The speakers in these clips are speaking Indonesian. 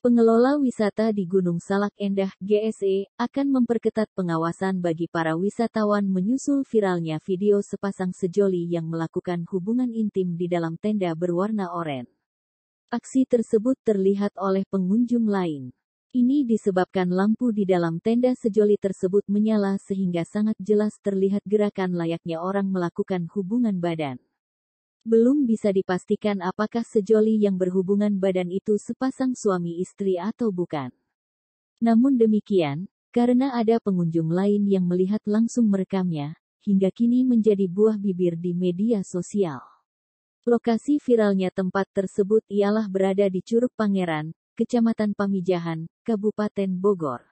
Pengelola wisata di Gunung Salak Endah (GSE) akan memperketat pengawasan bagi para wisatawan menyusul viralnya video sepasang sejoli yang melakukan hubungan intim di dalam tenda berwarna oranye. Aksi tersebut terlihat oleh pengunjung lain. Ini disebabkan lampu di dalam tenda sejoli tersebut menyala sehingga sangat jelas terlihat gerakan layaknya orang melakukan hubungan badan. Belum bisa dipastikan apakah sejoli yang berhubungan badan itu sepasang suami istri atau bukan. Namun demikian, karena ada pengunjung lain yang melihat langsung merekamnya, hingga kini menjadi buah bibir di media sosial. Lokasi viralnya tempat tersebut ialah berada di Curug Pangeran, Kecamatan Pamijahan, Kabupaten Bogor.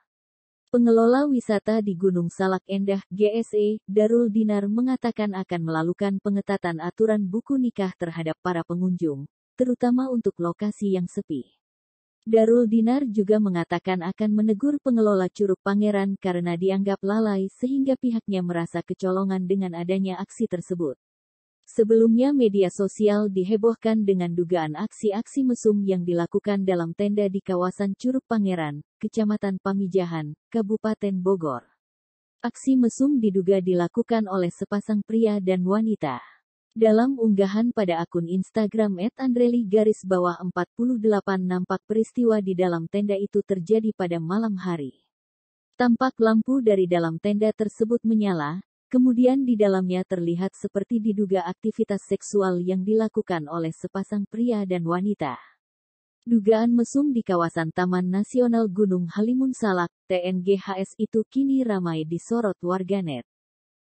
Pengelola wisata di Gunung Salak Endah, GSE, Darul Dinar mengatakan akan melakukan pengetatan aturan buku nikah terhadap para pengunjung, terutama untuk lokasi yang sepi. Darul Dinar juga mengatakan akan menegur pengelola Curug Pangeran karena dianggap lalai sehingga pihaknya merasa kecolongan dengan adanya aksi tersebut. Sebelumnya media sosial dihebohkan dengan dugaan aksi-aksi mesum yang dilakukan dalam tenda di kawasan Curug Pangeran, Kecamatan Pamijahan, Kabupaten Bogor. Aksi mesum diduga dilakukan oleh sepasang pria dan wanita. Dalam unggahan pada akun Instagram @andreli garis bawah 48 nampak peristiwa di dalam tenda itu terjadi pada malam hari. Tampak lampu dari dalam tenda tersebut menyala, Kemudian di dalamnya terlihat seperti diduga aktivitas seksual yang dilakukan oleh sepasang pria dan wanita. Dugaan mesum di kawasan Taman Nasional Gunung Halimun Salak, TNGHS itu kini ramai disorot warganet.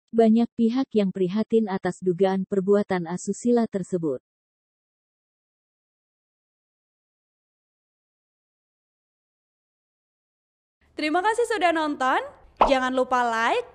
Banyak pihak yang prihatin atas dugaan perbuatan asusila tersebut. Terima kasih sudah nonton. Jangan lupa like,